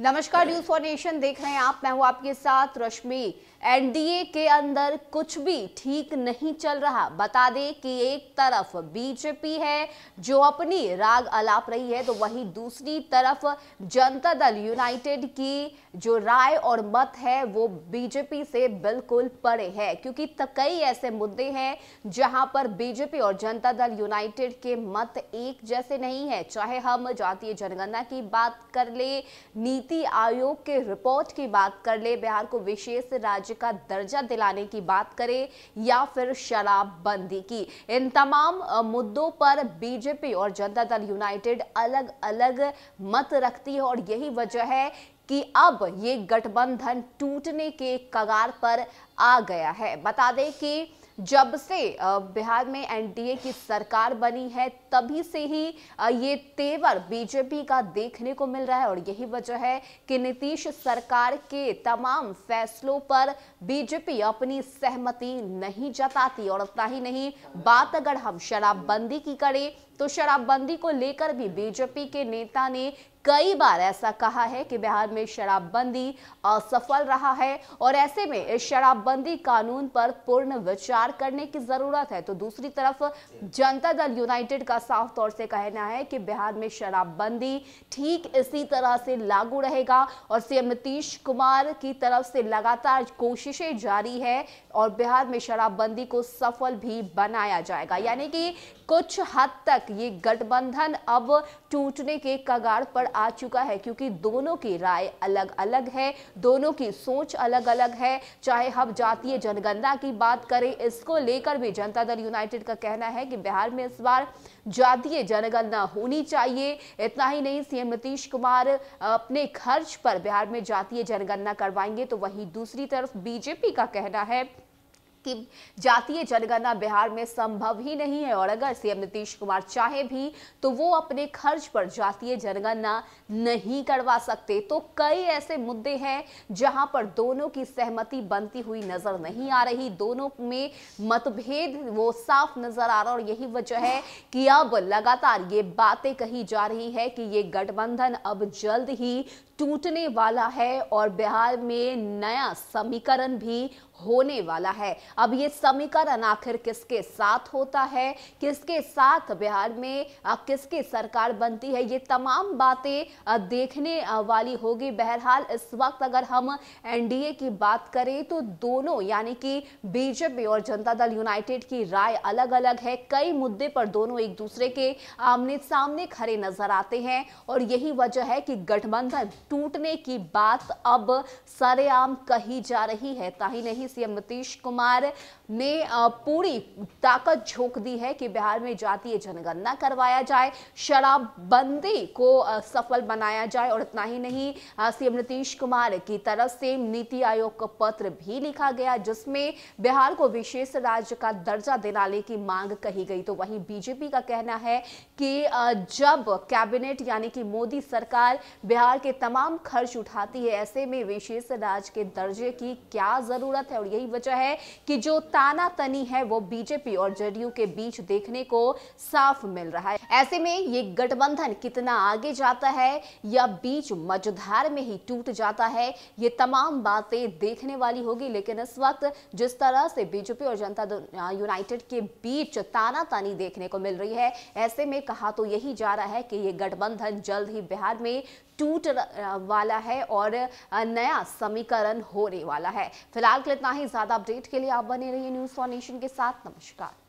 नमस्कार news for nation देख रहे हैं आप मैं हूं आपके साथ रश्मि एनडीए के अंदर कुछ भी ठीक नहीं चल रहा बता दें कि एक तरफ बीजेपी है जो अपनी राग अलाप रही है तो वहीं दूसरी तरफ जनता दल यूनाइटेड की जो राय और मत है वो बीजेपी से बिल्कुल परे है क्योंकि कई ऐसे मुद्दे हैं जहां पर बीजेपी और जनता दल यूनाइटेड के मत एक जैसे नहीं है चाहे हम जातीय जनगणना की बात कर ले नीति आयोग के रिपोर्ट की बात कर ले बिहार को विशेष राज्य राज्य का दर्जा दिलाने की बात करें या फिर शराबबंदी की इन तमाम मुद्दों पर बीजेपी और जनता दल यूनाइटेड अलग अलग मत रखती है और यही वजह है कि अब ये गठबंधन टूटने के कगार पर आ गया है बता दें कि जब से बिहार में एनडीए की सरकार बनी है तभी से ही ये तेवर बीजेपी का देखने को मिल रहा है और यही वजह है कि नीतीश सरकार के तमाम फैसलों पर बीजेपी अपनी सहमति नहीं जताती और उतना ही नहीं बात अगर हम शराबबंदी की करें तो शराबबंदी को लेकर भी बीजेपी के नेता ने कई बार ऐसा कहा है कि बिहार में शराबबंदी असफल रहा है और ऐसे में इस शराबबंदी कानून पर पूर्ण विचार करने की जरूरत है तो दूसरी तरफ जनता दल यूनाइटेड का साफ तौर से कहना है कि बिहार में शराबबंदी ठीक इसी तरह से लागू रहेगा और सीएम नीतीश कुमार की तरफ से लगातार कोशिशें जारी है और बिहार में शराबबंदी को सफल भी बनाया जाएगा यानी कि कुछ हद तक ये गठबंधन अब टूटने के कगार पर आ चुका है क्योंकि दोनों की राय अलग अलग है दोनों की सोच अलग अलग है चाहे हम जातीय जनगणना की बात करें इसको लेकर भी जनता दल यूनाइटेड का कहना है कि बिहार में इस बार जातीय जनगणना होनी चाहिए इतना ही नहीं सीएम नीतीश कुमार अपने खर्च पर बिहार में जातीय जनगणना करवाएंगे तो वहीं दूसरी तरफ बीजेपी का कहना है कि जातीय जनगणना बिहार में संभव ही नहीं है और अगर सीएम नीतीश कुमार चाहे भी तो वो अपने खर्च पर जातीय जनगणना नहीं करवा सकते तो कई ऐसे मुद्दे हैं जहां पर दोनों की सहमति बनती हुई नजर नहीं आ रही दोनों में मतभेद वो साफ नजर आ रहा और यही वजह है कि अब लगातार ये बातें कही जा रही है कि ये गठबंधन अब जल्द ही टूटने वाला है और बिहार में नया समीकरण भी होने वाला है अब ये समीकरण आखिर किसके साथ होता है किसके साथ बिहार में किसकी सरकार बनती है ये तमाम बातें देखने वाली होगी बहरहाल इस वक्त अगर हम एनडीए की बात करें तो दोनों यानी कि बीजेपी और जनता दल यूनाइटेड की राय अलग अलग है कई मुद्दे पर दोनों एक दूसरे के आमने सामने खड़े नजर आते हैं और यही वजह है कि गठबंधन टूटने की बात अब सरेआम कही जा रही है ताही नहीं सीएम नीतीश कुमार ने पूरी ताकत झोंक दी है कि बिहार में जातीय जनगणना करवाया जाए शराबबंदी को सफल बनाया जाए और इतना ही नहीं सीएम नीतीश कुमार की तरफ से नीति आयोग का पत्र भी लिखा गया जिसमें बिहार को विशेष राज्य का दर्जा दिलाने की मांग कही गई तो वहीं बीजेपी का कहना है कि जब कैबिनेट यानी कि मोदी सरकार बिहार के तमाम खर्च उठाती है ऐसे में विशेष राज्य के दर्जे की क्या जरूरत है और यही वजह है कि जो ताना तनी है वो बीजेपी और जेडीयू के बीच देखने को साफ मिल रहा है ऐसे में ये गठबंधन कितना आगे जाता है या बीच मझधार में ही टूट जाता है ये तमाम बातें देखने वाली होगी लेकिन इस वक्त जिस तरह से बीजेपी और जनता यूनाइटेड के बीच ताना तानी देखने को मिल रही है ऐसे में कहा तो यही जा रहा है कि ये गठबंधन जल्द ही बिहार में टूट वाला है और नया समीकरण होने वाला है फिलहाल के लिए इतना ही ज्यादा अपडेट के लिए आप बने रहिए न्यूज फॉर नेशन के साथ नमस्कार